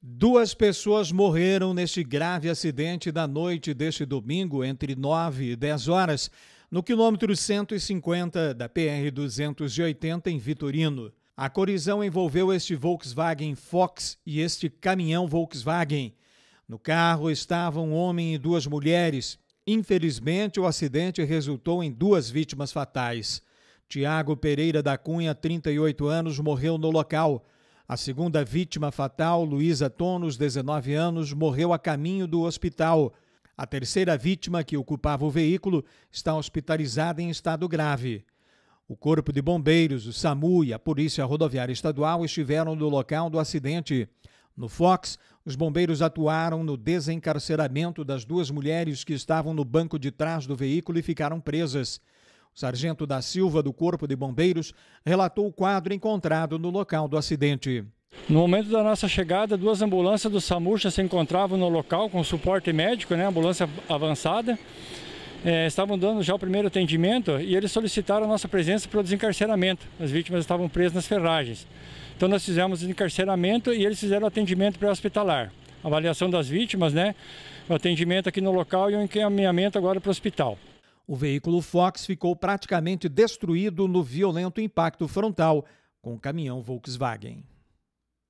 Duas pessoas morreram neste grave acidente da noite deste domingo, entre 9 e 10 horas, no quilômetro 150 da PR-280 em Vitorino. A colisão envolveu este Volkswagen Fox e este caminhão Volkswagen. No carro estavam um homem e duas mulheres. Infelizmente, o acidente resultou em duas vítimas fatais. Tiago Pereira da Cunha, 38 anos, morreu no local. A segunda vítima fatal, Luísa Tonos, 19 anos, morreu a caminho do hospital. A terceira vítima, que ocupava o veículo, está hospitalizada em estado grave. O Corpo de Bombeiros, o SAMU e a Polícia Rodoviária Estadual estiveram no local do acidente. No Fox, os bombeiros atuaram no desencarceramento das duas mulheres que estavam no banco de trás do veículo e ficaram presas sargento da Silva, do Corpo de Bombeiros, relatou o quadro encontrado no local do acidente. No momento da nossa chegada, duas ambulâncias do Samu já se encontravam no local com suporte médico, né, ambulância avançada. É, estavam dando já o primeiro atendimento e eles solicitaram a nossa presença para o desencarceramento. As vítimas estavam presas nas ferragens. Então nós fizemos o desencarceramento e eles fizeram o atendimento pré-hospitalar. Avaliação das vítimas, né? O atendimento aqui no local e o encaminhamento agora para o hospital. O veículo Fox ficou praticamente destruído no violento impacto frontal com o caminhão Volkswagen.